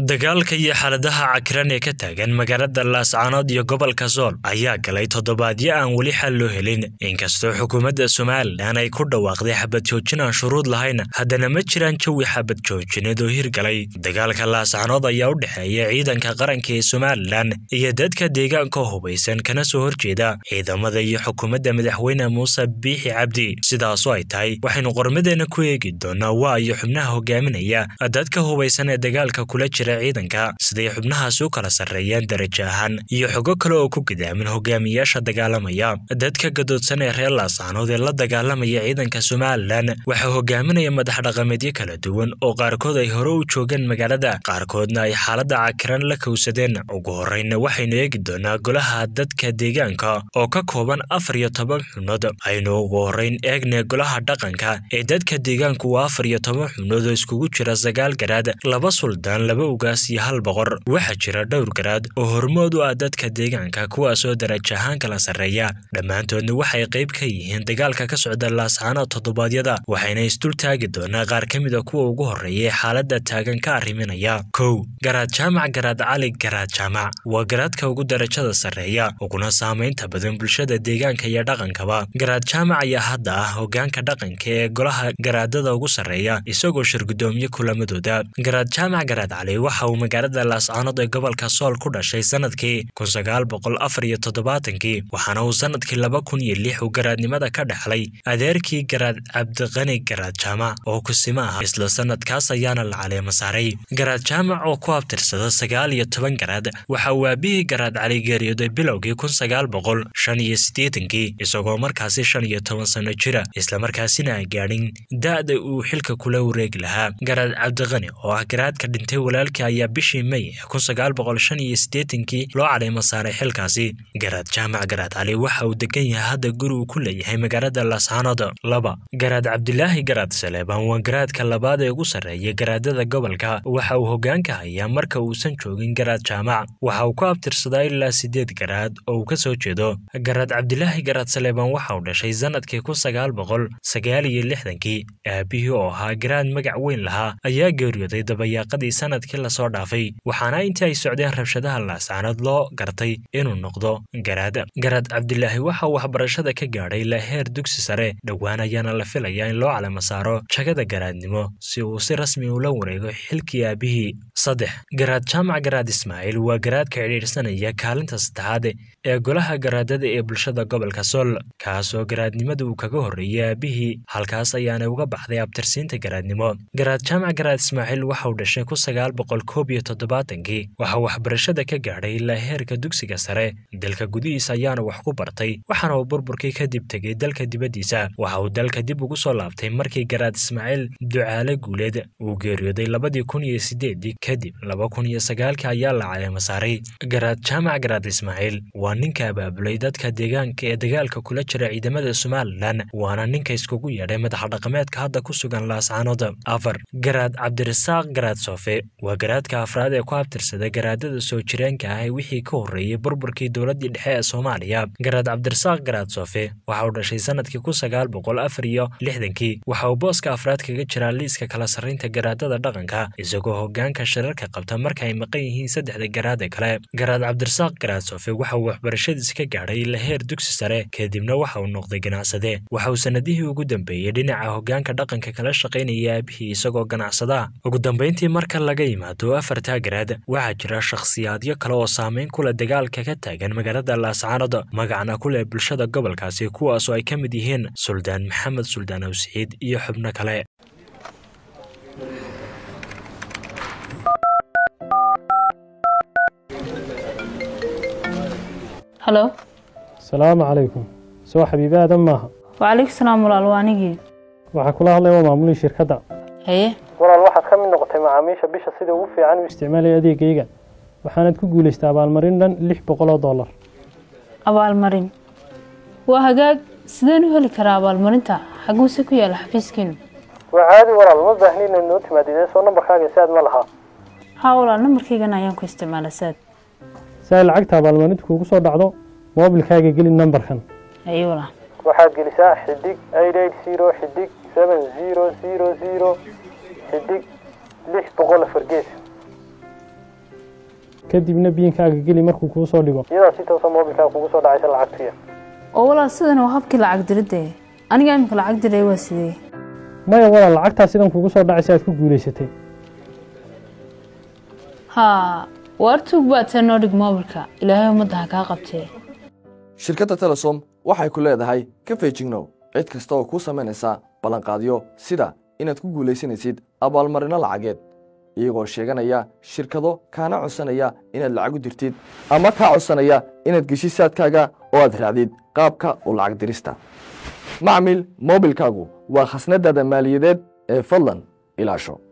dagaalka iyo xaaladaha cakiran ee ka taagan magaalada laascaanood iyo gobolka sool ayaa galay toddobaadyo aan weli xal loo helin inkastoo xukuumadda somalilan ay ku dhawaaqday xabad joojin aan shuruud lahayn haddana ma jiraan jawi xabad xabadjoojineed oo hirgalay dagaalka laascaanood ayaa u dhexeeya ciidanka qaranka ee somalilan iyo dadka deegaanka hubaysan kana soo horjeeda ciidamada iyo xukuumadda madaxweyne muuse biixi cabdi sidaasoo ay tahay waxaynu qormadeenna ku eegi doonaa waa iyo xubnaha hogaaminaya dadka hubaysan ee dagaalka kula jira jira ciidanka siday xubnahaasi u kala sarreeyeen darajo ahaan iyo xogo kale oo ku gudaamin hogaamiyaasha dagaalamaya dadka gadoodsan ee reer laasaanood ee la dagaalamaya ciidanka somalilan waxa hogaaminaya madax dhaqameedyo kala duwan oo qaarkood ay hore u joogeen magaalada qaarkoodna ay xaaladda cakiran la kawsadeen ugu horreynna waxaynu eegi doonaa golaha dadka deegaanka oo ka kooban afar iyo toban xubnood aynu ugu horrayn eegnay golaha dhaqanka ee dadka deegaanku waa afar iyo toban xubnood oo iskugu jira sagaal garaad laba suldaan laba kowgaas iyo hal boqor waxaa jira dhowr garaad oo hormood u ah dadka deegaanka kuwaasoo daraj ahaan kala sarreeya dhammaantoodna waxay qayb ka yihiin dagaalka ka socda laasaano toddobaadyada waxayna isdul taagi doonaa qaar ka mid a ah kuwa ugu horreeyay xaaladda taagan ka arriminaya kow garaad jaamac garaad cali garaad jaamac waa garaadka ugu darajada sarreeya uguna saamaynta badan bulshada deegaanka iyo dhaqankaba garaad jaamac ayaa hadda ah hogaanka dhaqanka ee golaha garaadada ugu sarreeya isagoo shir gudoomiye kulamadooda garaad jaamac garaad cali waxa uu magaalada laascaanood ee gobolka sool ku dhashay sannadkii kun sagaal boqol afar iyo toddobaatankii waxaana uu sanadkii laba kun iyo lix uu garaadnimada ka dhexlay adeerkii garaad cabdiqani garaad jaamac oo kusima aha isla sanadkaas ayaana la caleemasaaray garaad jaamac oo ku abtirsada sagaal iyo toban garaad waxa uu aabihii garaad cali geeriyooday bilowgii kun sagaal boqol shan iyo siddeetankii isagoo markaasi shan iyo toban sano jira islamarkaasina aan gaadhin da-da uu xilka kula wareegi lahaa garaad cabdiqani oo ah garaadka dhintay walaal dalka ayaa bishii May loo caleemo saaray xilkaasi garaad jaamac garaad cali waxa uu degan yahay hadda guri uu ku leeyahay magaalada laascaanood laba garaad cabdilaahi garaad saleebaan waa garaadka labaad ee ugu sarreeya garaadada gobolka waxa uu hogaanka hayaa marka uusan joogin garaad jaamac waxa uu ka abtirsadaa ilaa siddeed garaad oo uu ka soo jeedo garaad cabdilaahi garaad saleebaan waxa uu dhashay sannadkii kun sagaal boqol sagaal iyo lixdankii aabihii oo ahaa garaad magac weyn lahaa ayaa geeriyooday dabayaaqadii sanadkii lasoo dhaafay waxaana intii ay socdeen rabshadaha laasaanad loo gartay inuu noqdo garaad garaad cabdilaahi waxa waxbarashada ka gaadhay ilaa heer dugsi sare dhowaan ayaana la filaya in loo calamo saaro jagada garaadnimo si uu si rasmi ula wareego xilkii aabihii saddex garaad jaamac garaad ismaaciil waa garaadka cidhiidhsanaya kaalinta saddexaad ee golaha garaadada ee bulshada gobolka sol kaasoo garaadnimada uu kaga horreeyey aabihii halkaas ayaana uga baxday abtirsiinta garaadnimo garaad jaamac garaad ismaaciil waxauu dhashay ku sagaal boqol koob iyo toddobaatankii waxaa waxbarashada ka gaadhay ilaa heerka dugsiga sare dalka gudihiisa ayaana wax ku bartay waxaana uu burburkii kadib tegay dalka dibaddiisa waxa uu dalka dib ugu soo laabtay markii garaad ismaaciil ducaale guuleed uu geeriyooday labadii kun iyo sideeddii kadib laba kun iyo sagaalkii ayaa la caleema saaray garaad jaamac garaad ismaaciil waa ninka abaabulay dadka deegaanka ee dagaalka kula jira ciidamada somalilan waana ninka iskugu yeedhay madaxa dhaqameedka hadda ku sugan laascaanood afar garaad cabdirasaaq garaad soofe waa garaadka afraad ee ku abtirsada garaadada soo jireenka ah ee wixii ka horreeyey burburkii dowladii dhexe ee soomaaliya garaad cabdirasaaq garaad soofe waxa uu dhashay sanadkii kun sagaal boqol afar iyo lixdankii waxa uu booska afraad kaga jiraa liiska kala sarraynta garaadada dhaqanka isagoo hogaanka shirarka qabta marka ay maqan yihiin saddexda garaada kale garaad cabdirasaaq garaad soofe waxa uu waxbarashadiis ka gaadhay ila heer dugsi sare kadibna waxa uu noqday ganacsade waxa uu sannadihii ugu dambeeyey dhinaca hoggaanka dhaqanka kala shaqaynaya aabihii isagoo ganacsada ugu dambayntii marka laga yimaado afar taagaraad waxaa jira shakhsiyaadyo kale oo saameyn kule dagaalka ka taagan magaalada laascaanood magacna ku kuleh bulshada gobolkaasi kuwaasoo ay ka mid yihiin suldaan maxamed suldaan awsiciid iyo xubno kale halo asalaamu calaykum soo xabiibe aadan maaha wacalaykum salaam walaal waa anigii waxaa kula hadlay waa maamulihii shirkadda haye walaal waxaad ka mid noqotay macaamiisha bisha sida ugu fiican u isticmaalaya adeegayga waxaanaad ku guulaystay abaalmarin dhan lix boqol oo dollar abaalmarin waa hagaag sideen u heli karaa abaalmarinta xaguuse ku yaala xafiiskiinu waa caadi walaal ma baahni inaad noo timaadid soo nambarkaaga saad ma lahaa haa walaal nambarkaygana ayaan ku isticmaala saad si ay lacagta abaalmarinta kuugu soo dhacdo moobilkaaga geli nambarkan waxaad gelisaa xidig eight zero xidig seven zero zero zero xidig lix boqol afar gees kadibna biinkaaga geli markuu kuu soo dhigo iyadaa si toosa moobilkaa kugu soo dhacaysa lacagtu oo walaal sidan waa habkii lacag diridda aniga iminka lacag diray waa sidee maya walaal lacagtaa sidan kugu soo dhacaysa aad ku guulaysatay ha shirkadda telesom waxay ku leedahay ka feejignow cid kasta oo kuu samaynaysa ballanqaadyo sida inaad ku guulaysanaysid abaalmarino lacageed iyagoo sheeganaya shirkado kaana codsanaya inaad lacagu dirtid ama kaa codsanaya inaad geshid saadkaaga oo aad raacdid qaabka u lacag dirista macmil moobilkaagu waa khasnadaada maaliyadeed ee fadlan ilaasho